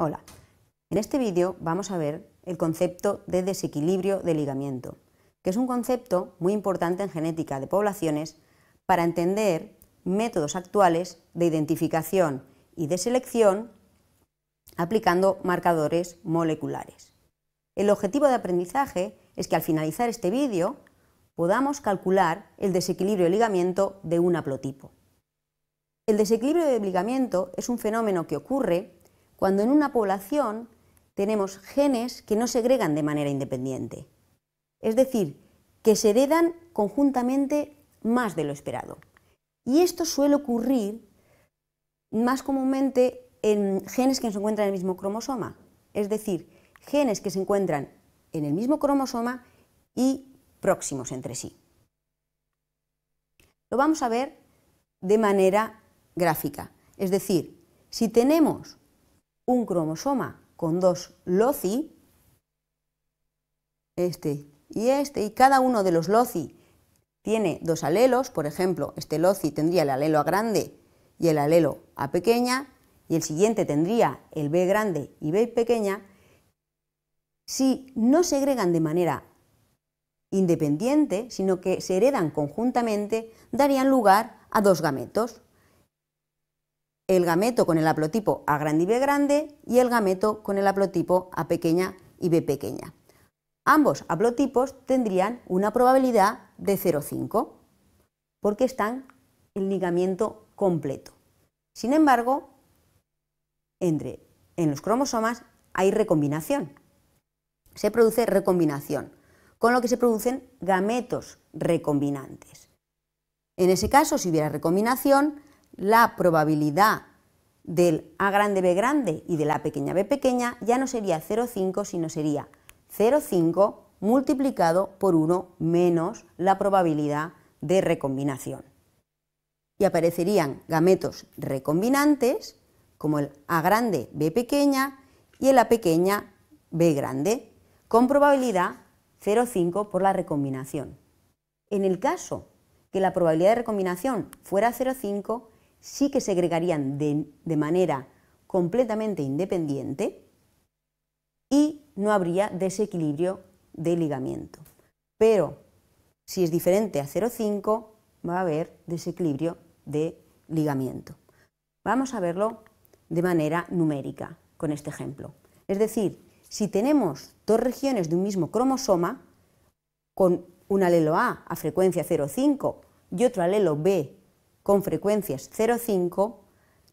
Hola, en este vídeo vamos a ver el concepto de desequilibrio de ligamiento, que es un concepto muy importante en genética de poblaciones para entender métodos actuales de identificación y de selección aplicando marcadores moleculares. El objetivo de aprendizaje es que al finalizar este vídeo podamos calcular el desequilibrio de ligamiento de un haplotipo. El desequilibrio de ligamiento es un fenómeno que ocurre cuando en una población tenemos genes que no segregan de manera independiente, es decir, que se heredan conjuntamente más de lo esperado. Y esto suele ocurrir más comúnmente en genes que se encuentran en el mismo cromosoma, es decir, genes que se encuentran en el mismo cromosoma y próximos entre sí. Lo vamos a ver de manera gráfica, es decir, si tenemos un cromosoma con dos loci, este y este, y cada uno de los loci tiene dos alelos, por ejemplo, este loci tendría el alelo A grande y el alelo A pequeña, y el siguiente tendría el B grande y B pequeña, si no segregan de manera independiente, sino que se heredan conjuntamente, darían lugar a dos gametos el gameto con el haplotipo A grande y B grande y el gameto con el haplotipo A pequeña y B pequeña. Ambos haplotipos tendrían una probabilidad de 0,5 porque están en ligamiento completo. Sin embargo, en los cromosomas hay recombinación. Se produce recombinación, con lo que se producen gametos recombinantes. En ese caso, si hubiera recombinación, la probabilidad del A grande B grande y de la pequeña B pequeña ya no sería 0,5, sino sería 0,5 multiplicado por 1 menos la probabilidad de recombinación. Y aparecerían gametos recombinantes como el A grande B pequeña y el A pequeña B grande, con probabilidad 0,5 por la recombinación. En el caso que la probabilidad de recombinación fuera 0,5, sí que segregarían de, de manera completamente independiente y no habría desequilibrio de ligamiento. Pero si es diferente a 0,5, va a haber desequilibrio de ligamiento. Vamos a verlo de manera numérica con este ejemplo. Es decir, si tenemos dos regiones de un mismo cromosoma, con un alelo A a frecuencia 0,5 y otro alelo B con frecuencias 0,5,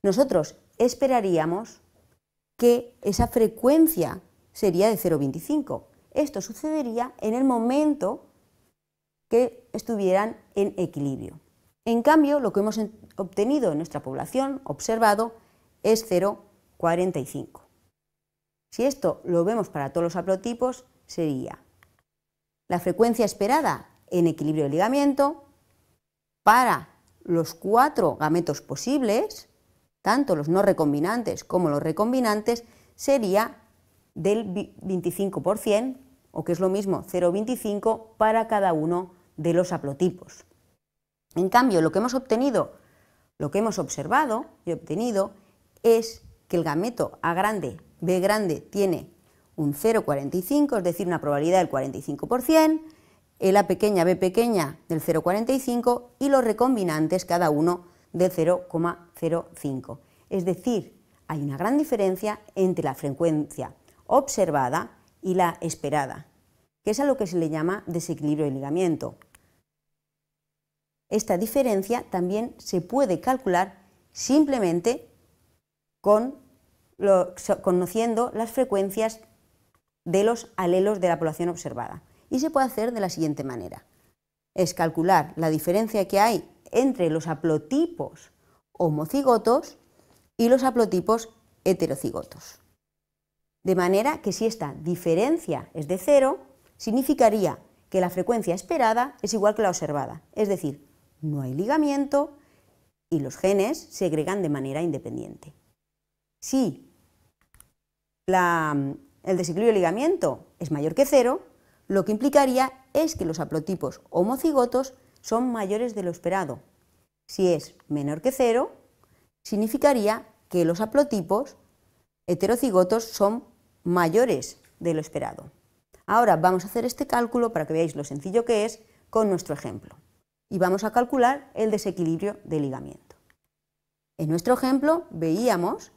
nosotros esperaríamos que esa frecuencia sería de 0,25. Esto sucedería en el momento que estuvieran en equilibrio. En cambio, lo que hemos obtenido en nuestra población observado es 0,45. Si esto lo vemos para todos los haplotipos, sería la frecuencia esperada en equilibrio de ligamiento para los cuatro gametos posibles, tanto los no recombinantes como los recombinantes, sería del 25%, o que es lo mismo, 0,25 para cada uno de los haplotipos. En cambio, lo que hemos obtenido, lo que hemos observado y obtenido es que el gameto A grande, B grande tiene un 0,45, es decir, una probabilidad del 45%, el A pequeña, B pequeña del 0,45 y los recombinantes cada uno del 0,05. Es decir, hay una gran diferencia entre la frecuencia observada y la esperada, que es a lo que se le llama desequilibrio de ligamiento. Esta diferencia también se puede calcular simplemente con conociendo las frecuencias de los alelos de la población observada y se puede hacer de la siguiente manera. Es calcular la diferencia que hay entre los haplotipos homocigotos y los haplotipos heterocigotos. De manera que si esta diferencia es de cero, significaría que la frecuencia esperada es igual que la observada, es decir, no hay ligamiento y los genes se de manera independiente. Si el desequilibrio de ligamiento es mayor que cero, lo que implicaría es que los haplotipos homocigotos son mayores de lo esperado. Si es menor que cero, significaría que los haplotipos heterocigotos son mayores de lo esperado. Ahora vamos a hacer este cálculo para que veáis lo sencillo que es con nuestro ejemplo. Y vamos a calcular el desequilibrio de ligamiento. En nuestro ejemplo veíamos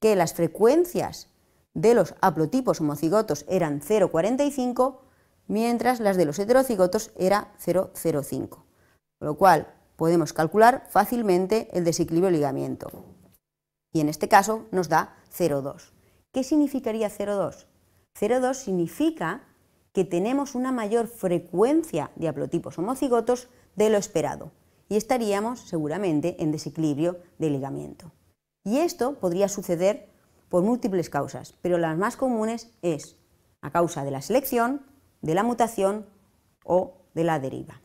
que las frecuencias de los haplotipos homocigotos eran 0,45 mientras las de los heterocigotos era 0,05, con lo cual podemos calcular fácilmente el desequilibrio ligamiento. Y en este caso nos da 0,2. ¿Qué significaría 0,2? 0,2 significa que tenemos una mayor frecuencia de haplotipos homocigotos de lo esperado y estaríamos seguramente en desequilibrio de ligamiento. Y esto podría suceder por múltiples causas, pero las más comunes es a causa de la selección, de la mutación o de la deriva.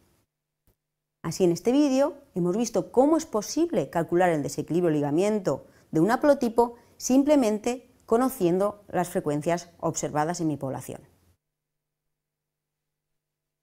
Así, en este vídeo hemos visto cómo es posible calcular el desequilibrio ligamiento de un haplotipo simplemente conociendo las frecuencias observadas en mi población.